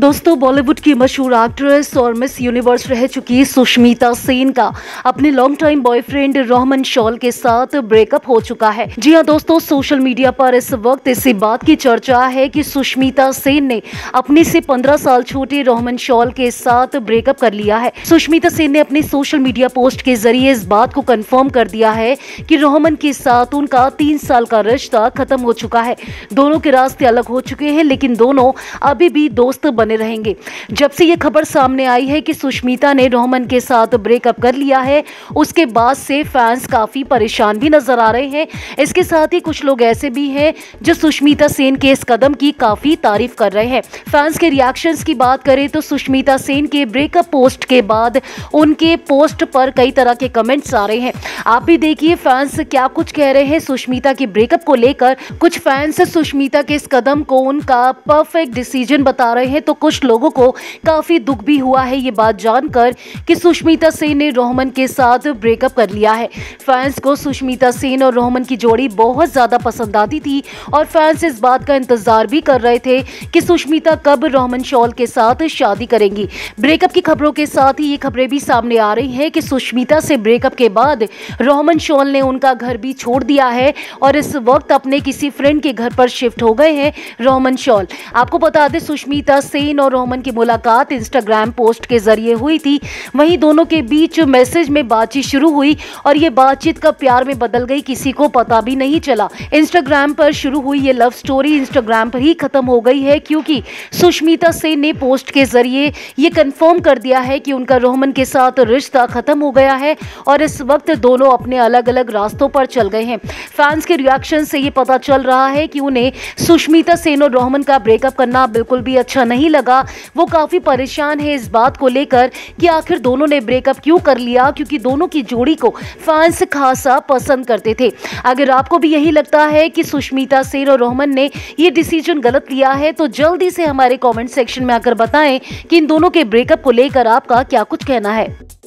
दोस्तों बॉलीवुड की मशहूर एक्ट्रेस और मिस यूनिवर्स रह चुकी सुष्मिता सेन का अपने long time boyfriend Rohman Shawl के साथ ब्रेकअप हो चुका है जी हां दोस्तों सोशल मीडिया पर इस वक्त इसी बात की चर्चा है कि सुष्मिता सेन ने अपने से 15 साल छोटे रोहमन शॉल के साथ ब्रेकअप कर लिया है सुष्मिता सेन ने अपने सोशल मीडिया पोस्ट के जरिए इस बात को कन्फर्म कर दिया है की रोहमन के साथ उनका तीन साल का रिश्ता खत्म हो चुका है दोनों के रास्ते अलग हो चुके हैं लेकिन दोनों अभी भी दोस्त बने रहेंगे जब से ये खबर सामने आई है कि सुष्मिता ने रोहमन के साथ ब्रेकअप कर लिया है उसके बाद से फैंस काफ़ी परेशान भी नजर आ रहे हैं इसके साथ ही कुछ लोग ऐसे भी हैं जो सुष्मिता सेन के इस कदम की काफ़ी तारीफ कर रहे हैं फैंस के रिएक्शंस की बात करें तो सुष्मिता सेन के ब्रेकअप पोस्ट के बाद उनके पोस्ट पर कई तरह के कमेंट्स आ रहे हैं आप भी देखिए फैंस क्या कुछ कह रहे हैं सुष्मिता के ब्रेकअप को लेकर कुछ फैंस सुष्मिता के इस कदम को उनका परफेक्ट डिसीजन बता रहे हैं तो कुछ लोगों को काफ़ी दुख भी हुआ है ये बात जानकर कि सुष्मिता सेन ने रोहमन के साथ ब्रेकअप कर लिया है फैंस को सुष्मिता सेन और रोहमन की जोड़ी बहुत ज़्यादा पसंद आती थी और फैंस इस बात का इंतज़ार भी कर रहे थे कि सुष्मिता कब रोहमन शॉल के साथ शादी करेंगी ब्रेकअप की खबरों के साथ ही ये खबरें भी सामने आ रही हैं कि सुष्मिता से ब्रेकअप के बाद रोहमन शॉल ने उनका घर भी छोड़ दिया है और इस वक्त अपने किसी फ्रेंड के घर पर शिफ्ट हो गए हैं रोहमन शॉल आपको बता दें सुष्मिता से जरीन और रोमन की मुलाकात इंस्टाग्राम पोस्ट के जरिए हुई थी वहीं दोनों के बीच मैसेज में बातचीत शुरू हुई और ये बातचीत कब प्यार में बदल गई किसी को पता भी नहीं चला इंस्टाग्राम पर शुरू हुई ये लव स्टोरी इंस्टाग्राम पर ही खत्म हो गई है क्योंकि सुष्मिता सेन ने पोस्ट के जरिए ये कन्फर्म कर दिया है कि उनका रोहमन के साथ रिश्ता खत्म हो गया है और इस वक्त दोनों अपने अलग अलग रास्तों पर चल गए हैं फैंस के रिएक्शन से ये पता चल रहा है कि उन्हें सुष्मिता सेन और रोहमन का ब्रेकअप करना बिल्कुल भी अच्छा नहीं नहीं लगा वो काफ़ी परेशान है इस बात को लेकर कि आखिर दोनों ने ब्रेकअप क्यों कर लिया क्योंकि दोनों की जोड़ी को फैंस खासा पसंद करते थे अगर आपको भी यही लगता है कि सुष्मिता सेर और रोहमन ने ये डिसीजन गलत लिया है तो जल्दी से हमारे कॉमेंट सेक्शन में आकर बताएं कि इन दोनों के ब्रेकअप को लेकर आपका क्या कुछ कहना है